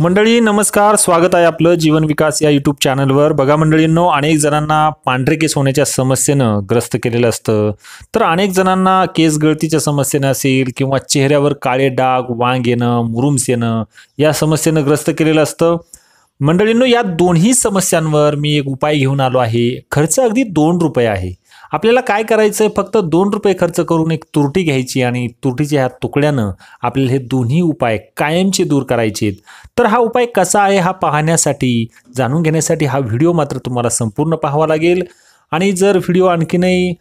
मंडळी नमस्कार स्वागत आहे आपलं जीवन विकास या यूट्यूब चॅनलवर बघा मंडळींनो अनेक जणांना पांढरे केस होण्याच्या समस्येनं ग्रस्त केलेलं असतं तर अनेक जणांना केस गळतीच्या समस्येनं असेल किंवा चेहऱ्यावर काळे डाग वांग येणं मुरुम्स येणं या समस्येनं ग्रस्त केलेलं असतं मंडळींनो या दोन्ही समस्यांवर मी एक उपाय घेऊन आलो आहे खर्च अगदी दोन रुपये आहे आपल्याला काय करायचं आहे फक्त दोन रुपये खर्च करून एक तुरटी घ्यायची आणि तुरटीच्या ह्या तुकड्यानं आपल्याला हे दोन्ही उपाय कायमचे दूर करायचे तर हा उपाय कसा आहे हा पाहण्यासाठी जाणून घेण्यासाठी हा व्हिडिओ मात्र तुम्हाला संपूर्ण पाहावा लागेल आणि जर व्हिडिओ आणखीनही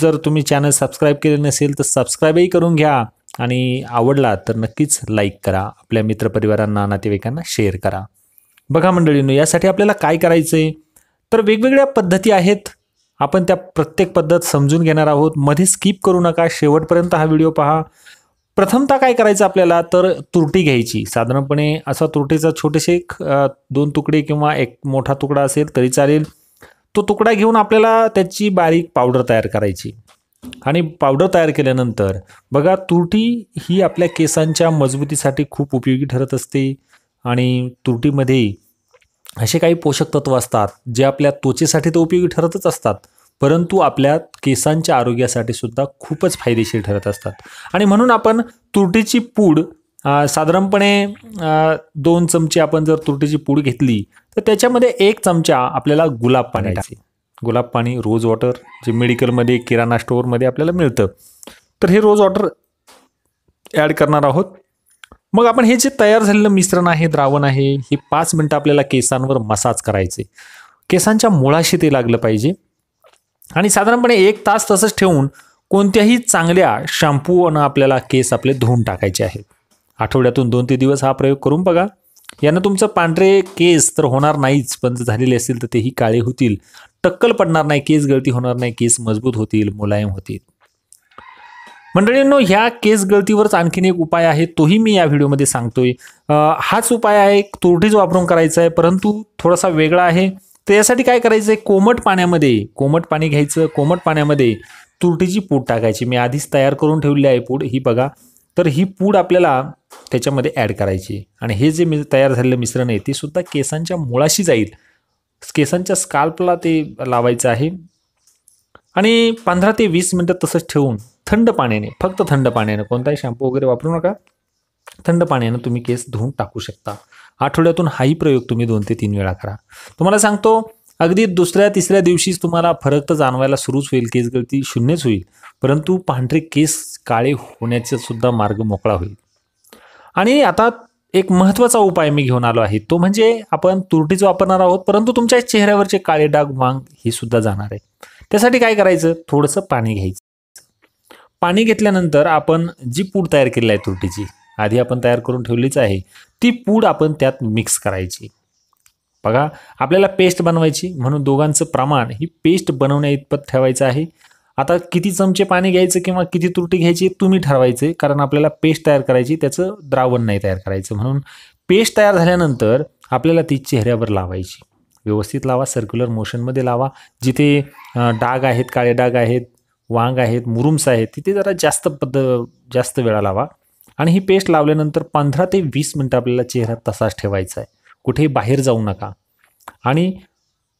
जर तुम्ही चॅनल सबस्क्राईब केले नसेल तर सबस्क्राईबही करून घ्या आणि आवडला तर नक्कीच लाईक करा आपल्या मित्रपरिवारांना नातेवाईकांना शेअर करा बघा मंडळींनो यासाठी आपल्याला काय करायचं आहे तर वेगवेगळ्या पद्धती आहेत आपण त्या प्रत्येक पद्धत समजून घेणार आहोत मध्ये स्किप करू नका शेवटपर्यंत हा व्हिडिओ पहा प्रथमतः काय करायचं आपल्याला तर तुरटी घ्यायची साधारणपणे असा तुरटीचा छोटेसे दोन तुकडे किंवा एक मोठा तुकडा असेल तरी चालेल तो तुकडा घेऊन आपल्याला त्याची बारीक पावडर तयार करायची आणि पावडर तयार केल्यानंतर बघा तुरटी ही आपल्या केसांच्या मजबूतीसाठी खूप उपयोगी ठरत असते आणि तुरटीमध्ये असे काही पोषक तत्व असतात जे आपल्या त्वचेसाठी तर उपयोगी ठरतच असतात परंतु आपल्या केसांच्या आरोग्यासाठी सुद्धा खूपच फायदेशीर ठरत असतात आणि म्हणून आपण तुरटीची पूड साधारणपणे दोन चमचे आपण जर तुरटीची पूड घेतली तर त्याच्यामध्ये एक चमचा आपल्याला गुलाब पाणी टाकायचे गुलाब पाणी रोज वॉटर जे मेडिकलमध्ये किराणा स्टोअरमध्ये आपल्याला मिळतं तर हे रोज वॉटर ॲड करणार आहोत मग आपण हे जे तयार झालेलं मिश्रण आहे द्रावण आहे हे पाच मिनटं आपल्याला केसांवर मसाज करायचे केसांच्या मुळाशी ते लागलं पाहिजे आणि साधारणपणे एक तास तसंच ठेवून कोणत्याही चांगल्या शॅम्पूनं आपल्याला केस आपले धुवून टाकायचे आहेत आठवड्यातून दोन ते दिवस हा प्रयोग करून बघा यानं तुमचं पांढरे केस तर होणार नाहीच पण झालेले असतील तर तेही काळे होतील टक्कल पडणार नाही केस गळती होणार नाही केस मजबूत होतील मुलायम होतील मंडळींनो ह्या केस गळतीवरच आणखीन एक उपाय आहे तोही मी या व्हिडिओमध्ये सांगतोय हाच उपाय आहे तुरटीच वापरून करायचा आहे परंतु थोडासा वेगळा आहे तर यासाठी काय करायचं आहे कोमट पाण्यामध्ये कोमट पाणी घ्यायचं कोमट पाण्यामध्ये तुरटीची पूड टाकायची मी आधीच तयार करून ठेवली आहे पूड ही बघा तर ही पूड आपल्याला त्याच्यामध्ये ॲड करायची आणि हे जे मी तयार झालेलं मिश्रण आहे ते सुद्धा केसांच्या मुळाशी जाईल केसांच्या स्काल्पला ते लावायचं आहे आणि पंधरा ते वीस मिनटं तसंच ठेवून थंड पाण्याने फक्त थंड पाण्याने कोणताही शॅम्पू वगैरे वापरू नका थंड पाण्यानं तुम्ही केस धुवून टाकू शकता आठवड्यातून हाही प्रयोग तुम्ही दोन ते तीन वेळा करा तुम्हाला सांगतो अगदी दुसऱ्या तिसऱ्या दिवशीच तुम्हाला फरक तर जाणवायला सुरूच होईल केस गळती शून्यच होईल परंतु पांढरे केस काळे होण्याचा सुद्धा मार्ग मोकळा होईल आणि आता एक महत्त्वाचा उपाय मी घेऊन आलो आहे तो म्हणजे आपण तुरटीच वापरणार आहोत परंतु तुमच्या चेहऱ्यावरचे काळे डाग वांग हे सुद्धा जाणार आहे त्यासाठी काय करायचं थोडंसं पाणी घ्यायचं पाणी घेतल्यानंतर आपण जी पूड तयार केलेली आहे तुरटीची आधी आपण तयार करून ठेवलीच आहे ती पूड आपण त्यात मिक्स करायची बघा आपल्याला पेस्ट बनवायची म्हणून दोघांचं प्रमाण ही पेस्ट बनवण्या इतपत ठेवायचं आहे आता किती चमचे पाणी घ्यायचं किंवा किती तुरटी घ्यायची तुम्ही ठरवायचे कारण आपल्याला पेस्ट तयार करायची त्याचं द्रावण नाही तयार करायचं म्हणून पेस्ट तयार झाल्यानंतर आपल्याला ती चेहऱ्यावर लावायची व्यवस्थित लावा सर्क्युलर मोशनमध्ये लावा जिथे डाग आहेत काळे डाग आहेत वांग आहेत मुरुम्स आहेत तिथे जरा जास्त पद्ध जास्त वेळा लावा आणि ही पेस्ट लावल्यानंतर पंधरा ते वीस मिनटं आपल्याला चेहरा तसाच ठेवायचा आहे कुठेही बाहेर जाऊ नका आणि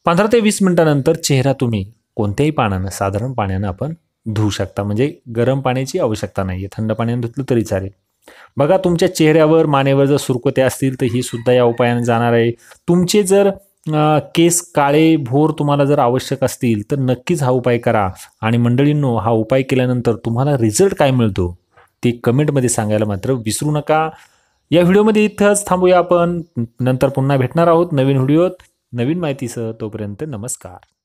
पंधरा ते वीस मिनटानंतर चेहरा तुम्ही कोणत्याही पाण्यानं साधारण पाण्यानं आपण धुवू शकता म्हणजे गरम पाण्याची आवश्यकता नाही आहे थंड पाण्यानं धुतलं तरी चालेल बघा तुमच्या चेहऱ्यावर मानेवर जर सुरकुत्या असतील तर ही सुद्धा या उपायाने जाणार आहे तुमचे जर केस काळे भोर तुम्हाला जर आवश्यक असतील तर नक्कीच हा उपाय करा आणि मंडळींनो हा उपाय केल्यानंतर तुम्हाला रिझल्ट काय मिळतो ते कमेंटमध्ये सांगायला मात्र विसरू नका या व्हिडिओमध्ये इथंच थांबूया आपण नंतर पुन्हा भेटणार आहोत नवीन व्हिडिओत नवीन माहितीसह तोपर्यंत नमस्कार